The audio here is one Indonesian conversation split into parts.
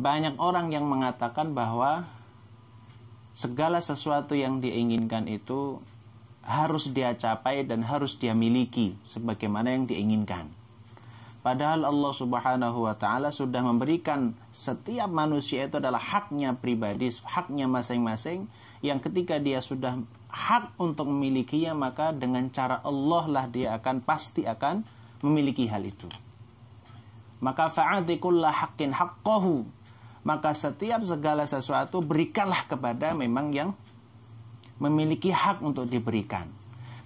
banyak orang yang mengatakan bahwa segala sesuatu yang diinginkan itu harus dia capai dan harus dia miliki sebagaimana yang diinginkan. Padahal Allah Subhanahu wa taala sudah memberikan setiap manusia itu adalah haknya pribadi, haknya masing-masing yang ketika dia sudah hak untuk memilikinya maka dengan cara Allah lah dia akan pasti akan memiliki hal itu. Maka fa'atikullah haqqin haqqahu maka setiap segala sesuatu berikanlah kepada memang yang memiliki hak untuk diberikan.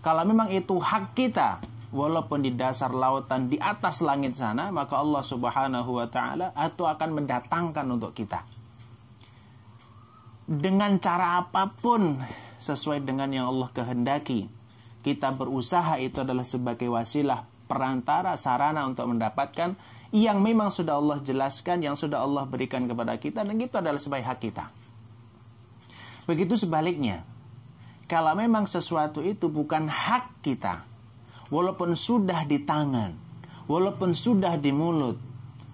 Kalau memang itu hak kita, walaupun di dasar lautan di atas langit sana, maka Allah Subhanahu wa taala itu akan mendatangkan untuk kita. Dengan cara apapun sesuai dengan yang Allah kehendaki. Kita berusaha itu adalah sebagai wasilah perantara sarana untuk mendapatkan yang memang sudah Allah jelaskan, yang sudah Allah berikan kepada kita, dan itu adalah sebaik hak kita. Begitu sebaliknya, kalau memang sesuatu itu bukan hak kita, walaupun sudah di tangan, walaupun sudah di mulut,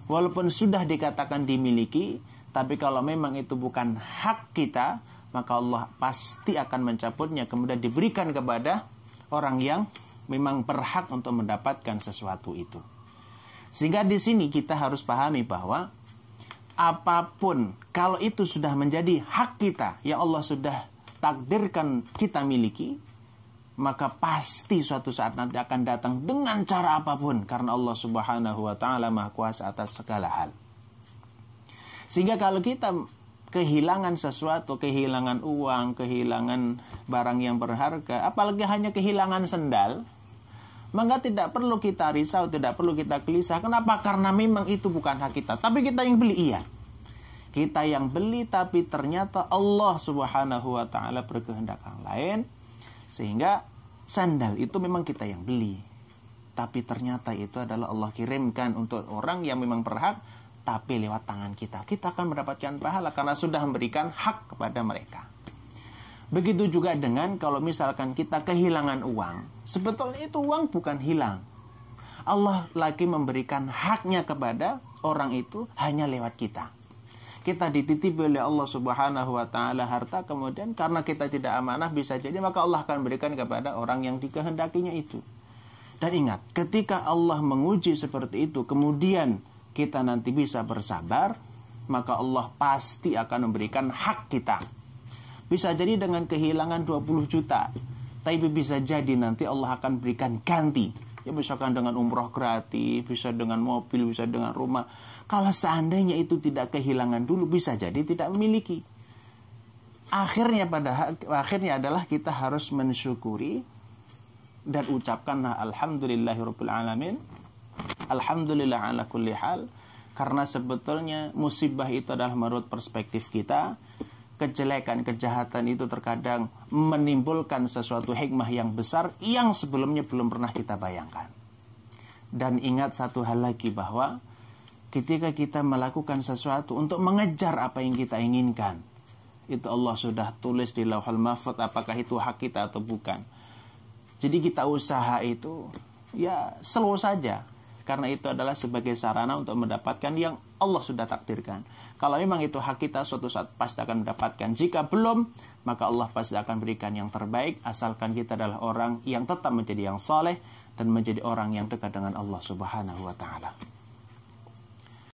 walaupun sudah dikatakan dimiliki, tapi kalau memang itu bukan hak kita, maka Allah pasti akan mencabutnya kemudian diberikan kepada orang yang memang berhak untuk mendapatkan sesuatu itu. Sehingga di sini kita harus pahami bahwa apapun kalau itu sudah menjadi hak kita yang Allah sudah takdirkan kita miliki, maka pasti suatu saat nanti akan datang dengan cara apapun karena Allah Subhanahu wa taala Maha Kuasa atas segala hal. Sehingga kalau kita kehilangan sesuatu, kehilangan uang, kehilangan barang yang berharga, apalagi hanya kehilangan sendal, maka tidak perlu kita risau, tidak perlu kita gelisah. Kenapa? Karena memang itu bukan hak kita, tapi kita yang beli iya. Kita yang beli tapi ternyata Allah Subhanahu wa taala berkehendak yang lain sehingga sandal itu memang kita yang beli. Tapi ternyata itu adalah Allah kirimkan untuk orang yang memang berhak tapi lewat tangan kita. Kita akan mendapatkan pahala karena sudah memberikan hak kepada mereka. Begitu juga dengan kalau misalkan kita kehilangan uang, sebetulnya itu uang bukan hilang. Allah lagi memberikan haknya kepada orang itu hanya lewat kita. Kita dititip oleh Allah Subhanahu wa taala harta kemudian karena kita tidak amanah bisa jadi maka Allah akan berikan kepada orang yang dikehendakinya itu. Dan ingat, ketika Allah menguji seperti itu kemudian kita nanti bisa bersabar, maka Allah pasti akan memberikan hak kita bisa jadi dengan kehilangan 20 juta. Tapi bisa jadi nanti Allah akan berikan ganti. Ya misalkan dengan umroh gratis, bisa dengan mobil, bisa dengan rumah. Kalau seandainya itu tidak kehilangan dulu, bisa jadi tidak memiliki. Akhirnya pada akhirnya adalah kita harus mensyukuri dan ucapkanlah alhamdulillahirabbil alamin. Alhamdulillah ala kulli hal karena sebetulnya musibah itu adalah menurut perspektif kita kejelekan, kejahatan itu terkadang menimbulkan sesuatu hikmah yang besar yang sebelumnya belum pernah kita bayangkan. Dan ingat satu hal lagi bahwa ketika kita melakukan sesuatu untuk mengejar apa yang kita inginkan, itu Allah sudah tulis di lauhul mahfud apakah itu hak kita atau bukan. Jadi kita usaha itu ya slow saja karena itu adalah sebagai sarana untuk mendapatkan yang Allah sudah takdirkan. Kalau memang itu hak kita, suatu saat pasti akan mendapatkan. Jika belum, maka Allah pasti akan berikan yang terbaik, asalkan kita adalah orang yang tetap menjadi yang soleh dan menjadi orang yang dekat dengan Allah Subhanahu wa Ta'ala.